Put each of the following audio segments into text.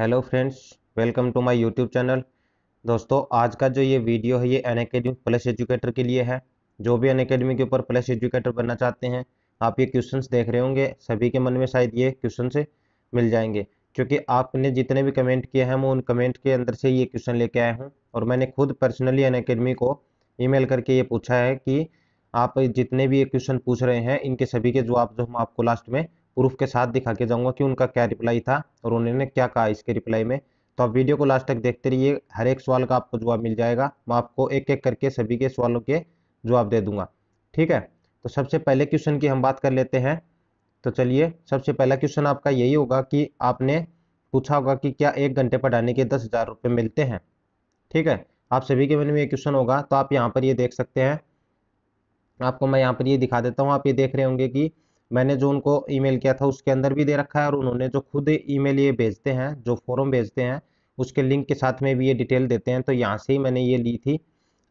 hello friends welcome to my YouTube channel दोस्तों आज का जो ये वीडियो है ये अन अकेडमी प्लस एजुकेटर के लिए है जो भी एन अकेडमी के ऊपर प्लस एजुकेटर बनना चाहते हैं आप ये क्वेश्चन देख रहे होंगे सभी के मन में शायद ये क्वेश्चन से मिल जाएंगे क्योंकि आपने जितने भी कमेंट किए हैं मैं उन कमेंट के अंदर से ये क्वेश्चन लेके आया हूँ और मैंने खुद पर्सनली अन अकेडमी को ई करके ये पूछा है कि आप जितने भी ये क्वेश्चन पूछ रहे हैं इनके सभी के जवाब जो हम आपको लास्ट में प्रूफ के साथ दिखा के जाऊंगा कि उनका क्या रिप्लाई था और उन्होंने क्या कहा इसके रिप्लाई में तो आप वीडियो को लास्ट तक देखते रहिए हर एक सवाल का आपको जवाब मिल जाएगा मैं आपको एक एक करके सभी के सवालों के जवाब दे दूंगा ठीक है तो सबसे पहले क्वेश्चन की हम बात कर लेते हैं तो चलिए सबसे पहला क्वेश्चन आपका यही होगा कि आपने पूछा होगा कि क्या एक घंटे पढ़ाने के दस हज़ार रुपये मिलते हैं ठीक है आप सभी के मन में ये क्वेश्चन होगा तो आप यहाँ पर ये देख सकते हैं आपको मैं यहाँ पर ये दिखा देता हूँ आप ये देख रहे होंगे कि मैंने जो उनको ईमेल किया था उसके अंदर भी दे रखा है और उन्होंने जो खुद ईमेल ये भेजते हैं जो फॉर्म भेजते हैं उसके लिंक के साथ में भी ये डिटेल देते हैं तो यहाँ से ही मैंने ये ली थी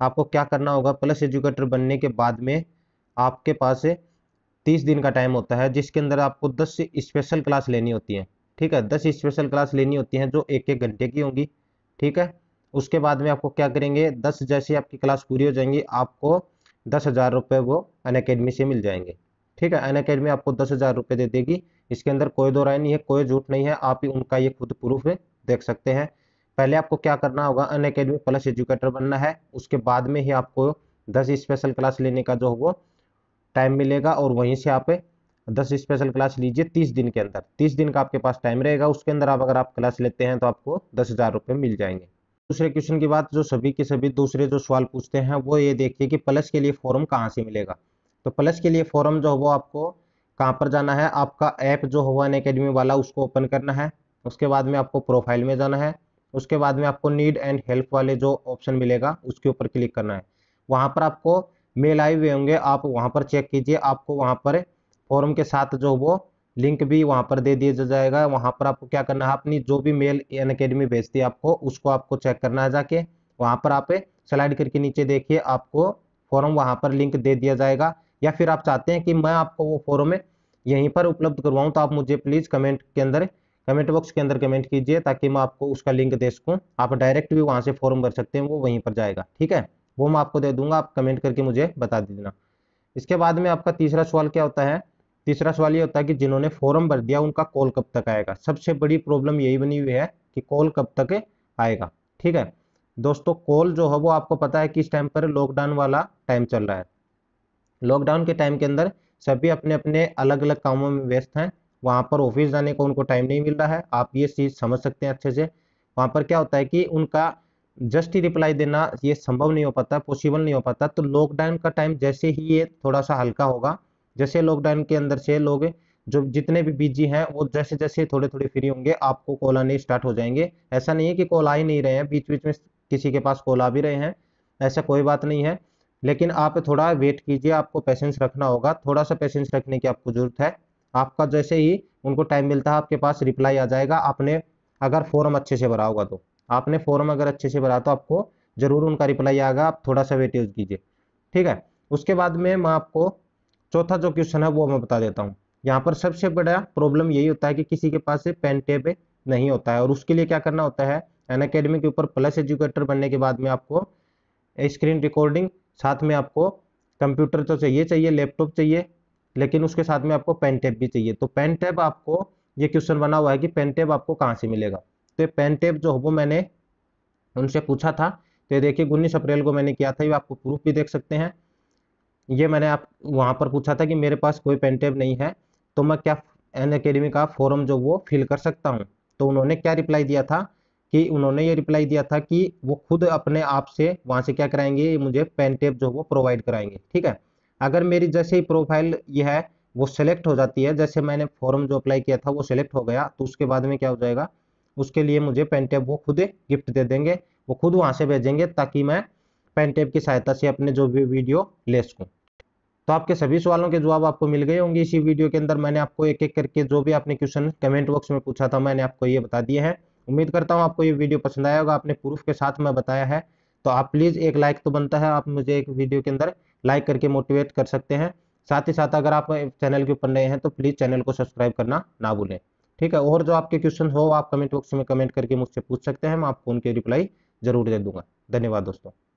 आपको क्या करना होगा प्लस एजुकेटर बनने के बाद में आपके पास तीस दिन का टाइम होता है जिसके अंदर आपको दस स्पेशल क्लास लेनी होती है ठीक है दस स्पेशल क्लास लेनी होती हैं जो एक एक घंटे की होंगी ठीक है उसके बाद में आपको क्या करेंगे दस जैसे आपकी क्लास पूरी हो जाएंगी आपको दस हज़ार रुपये वो अन से मिल जाएंगे ठीक है अन अकेडमी आपको दस हज़ार रुपये दे देगी इसके अंदर कोई दो राय नहीं है कोई झूठ नहीं है आप ही उनका ये खुद प्रूफ देख सकते हैं पहले आपको क्या करना होगा अन अकेडमी प्लस एजुकेटर बनना है उसके बाद में ही आपको दस स्पेशल क्लास लेने का जो वो टाइम मिलेगा और वहीं से आप दस स्पेशल क्लास लीजिए तीस दिन के अंदर तीस दिन का आपके पास टाइम रहेगा उसके अंदर आप अगर आप क्लास लेते हैं तो आपको दस हज़ार रुपये मिल जाएंगे दूसरे क्वेश्चन की बात जो सभी के सभी दूसरे जो सवाल पूछते हैं वो ये देखिए कि प्लस के लिए फॉर्म कहाँ से मिलेगा तो प्लस के लिए फॉरम जो हो आपको कहाँ पर जाना है आपका ऐप जो होगा अन अकेडमी वाला उसको ओपन करना है उसके बाद में आपको प्रोफाइल में जाना है उसके बाद में आपको नीड एंड हेल्प वाले जो ऑप्शन मिलेगा उसके ऊपर क्लिक करना है वहाँ पर आपको मेल आए हुए होंगे आप वहाँ पर चेक कीजिए आपको वहाँ पर फॉर्म के साथ जो वो लिंक भी वहाँ पर दे दिया जाएगा वहाँ पर आपको क्या करना है अपनी जो भी मेल एन अकेडमी भेजती है आपको उसको आपको चेक करना है जाके वहाँ पर आप स्लाइड करके नीचे देखिए आपको फॉर्म वहाँ पर लिंक दे दिया जाएगा या फिर आप चाहते हैं कि मैं आपको वो फोरम में यहीं पर उपलब्ध करवाऊँ तो आप मुझे प्लीज़ कमेंट के अंदर कमेंट बॉक्स के अंदर कमेंट कीजिए ताकि मैं आपको उसका लिंक दे सकूँ आप डायरेक्ट भी वहाँ से फॉर्म भर सकते हैं वो वहीं पर जाएगा ठीक है वो मैं आपको दे दूंगा आप कमेंट करके मुझे बता देना इसके बाद में आपका तीसरा सवाल क्या होता है तीसरा सवाल ये होता है कि जिन्होंने फॉर्म भर दिया उनका कॉल कब तक आएगा सबसे बड़ी प्रॉब्लम यही बनी हुई है कि कॉल कब तक आएगा ठीक है दोस्तों कॉल जो है वो आपको पता है कि इस टाइम पर लॉकडाउन वाला टाइम चल रहा है लॉकडाउन के टाइम के अंदर सभी अपने अपने अलग अलग कामों में व्यस्त हैं वहाँ पर ऑफिस जाने को उनको टाइम नहीं मिल रहा है आप ये चीज़ समझ सकते हैं अच्छे से वहाँ पर क्या होता है कि उनका जस्ट ही रिप्लाई देना ये संभव नहीं हो पाता पॉसिबल नहीं हो पाता तो लॉकडाउन का टाइम जैसे ही ये थोड़ा सा हल्का होगा जैसे लॉकडाउन के अंदर से लोग जो जितने भी बिजी हैं वो जैसे जैसे थोड़े थोड़े फ्री होंगे आपको कॉल आने स्टार्ट हो जाएंगे ऐसा नहीं है कि कॉल आ ही नहीं रहे हैं बीच बीच में किसी के पास कॉल आ भी रहे हैं ऐसा कोई बात नहीं है लेकिन आप थोड़ा वेट कीजिए आपको पेशेंस रखना होगा थोड़ा सा पेशेंस रखने की आपको ज़रूरत है आपका जैसे ही उनको टाइम मिलता है आपके पास रिप्लाई आ जाएगा आपने अगर फॉर्म अच्छे से भरा होगा तो आपने फॉर्म अगर अच्छे से भरा तो आपको ज़रूर उनका रिप्लाई आएगा आप थोड़ा सा वेट यूज कीजिए ठीक है उसके बाद में मैं आपको चौथा जो क्वेश्चन है वो मैं बता देता हूँ यहाँ पर सबसे बड़ा प्रॉब्लम यही होता है कि किसी के पास से पेन टेप नहीं होता है और उसके लिए क्या करना होता है एन अकेडमी के ऊपर प्लस एजुकेटर बनने के बाद में आपको स्क्रीन रिकॉर्डिंग साथ में आपको कंप्यूटर तो चाहिए चाहिए लैपटॉप चाहिए लेकिन उसके साथ में आपको पेन टैप भी चाहिए तो पेन टैब आपको ये क्वेश्चन बना हुआ है कि पेन टैब आपको कहाँ से मिलेगा तो ये पेन टैप जो वो मैंने उनसे पूछा था तो ये देखिए उन्नीस अप्रैल को मैंने किया था ये आपको प्रूफ भी देख सकते हैं ये मैंने आप वहाँ पर पूछा था कि मेरे पास कोई पेन टैप नहीं है तो मैं क्या एन अकेडमी का फॉर्म जो वो फिल कर सकता हूँ तो उन्होंने क्या रिप्लाई दिया था कि उन्होंने ये रिप्लाई दिया था कि वो खुद अपने आप से वहाँ से क्या कराएंगे मुझे पेन टेप जो वो प्रोवाइड कराएंगे ठीक है अगर मेरी जैसे ही प्रोफाइल ये है वो सिलेक्ट हो जाती है जैसे मैंने फॉर्म जो अप्लाई किया था वो सिलेक्ट हो गया तो उसके बाद में क्या हो जाएगा उसके लिए मुझे पेन टेप वो खुद गिफ्ट दे देंगे वो खुद वहाँ से भेजेंगे ताकि मैं पेन टेप की सहायता से अपने जो भी वीडियो ले सकूँ तो आपके सभी सवालों के जवाब आपको मिल गए होंगे इसी वीडियो के अंदर मैंने आपको एक एक करके जो भी आपने क्वेश्चन कमेंट बॉक्स में पूछा था मैंने आपको ये बता दिए हैं उम्मीद करता हूँ आपको ये वीडियो पसंद आया होगा आपने प्रूफ के साथ में बताया है तो आप प्लीज़ एक लाइक तो बनता है आप मुझे एक वीडियो के अंदर लाइक करके मोटिवेट कर सकते हैं साथ ही साथ अगर आप चैनल के ऊपर नए हैं तो प्लीज़ चैनल को सब्सक्राइब करना ना भूलें ठीक है और जो आपके क्वेश्चन हो आप कमेंट बॉक्स में कमेंट करके मुझसे पूछ सकते हैं मैं आपको उनके रिप्लाई जरूर दे दूंगा धन्यवाद दोस्तों